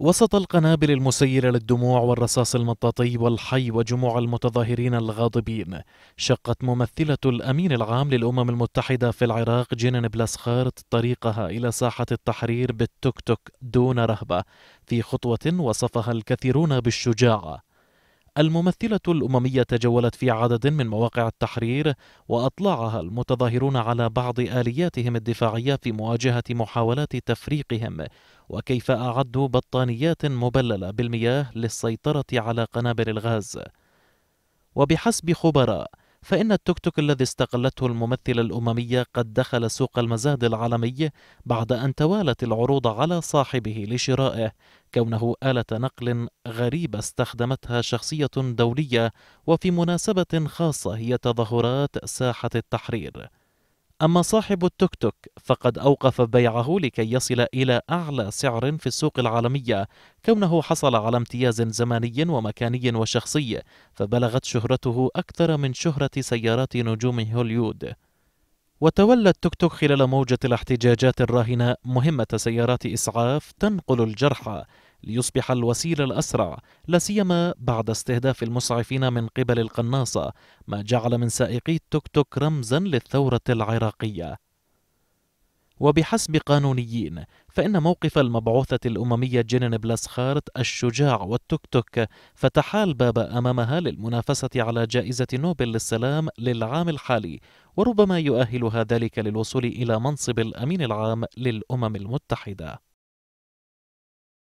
وسط القنابل المسيلة للدموع والرصاص المطاطي والحي وجموع المتظاهرين الغاضبين شقت ممثلة الأمين العام للأمم المتحدة في العراق جنن بلاسخارت طريقها إلى ساحة التحرير بالتوك توك دون رهبة في خطوة وصفها الكثيرون بالشجاعة الممثلة الأممية تجولت في عدد من مواقع التحرير وأطلعها المتظاهرون على بعض آلياتهم الدفاعية في مواجهة محاولات تفريقهم وكيف أعدوا بطانيات مبللة بالمياه للسيطرة على قنابل الغاز وبحسب خبراء فإن التوك توك الذي استقلته الممثلة الأممية قد دخل سوق المزاد العالمي بعد أن توالت العروض على صاحبه لشرائه كونه آلة نقل غريبة استخدمتها شخصية دولية وفي مناسبة خاصة هي تظاهرات ساحة التحرير أما صاحب التوك توك فقد أوقف بيعه لكي يصل إلى أعلى سعر في السوق العالمية كونه حصل على امتياز زماني ومكاني وشخصي فبلغت شهرته أكثر من شهرة سيارات نجوم هوليود وتولى التوك توك خلال موجة الاحتجاجات الراهنة مهمة سيارات إسعاف تنقل الجرحى ليصبح الوسيل الأسرع لا سيما بعد استهداف المسعفين من قبل القناصة ما جعل من سائقي التوك توك رمزا للثورة العراقية وبحسب قانونيين فإن موقف المبعوثة الأممية جنين بلاسخارت الشجاع والتوك توك فتحا الباب أمامها للمنافسة على جائزة نوبل للسلام للعام الحالي وربما يؤهلها ذلك للوصول إلى منصب الأمين العام للأمم المتحدة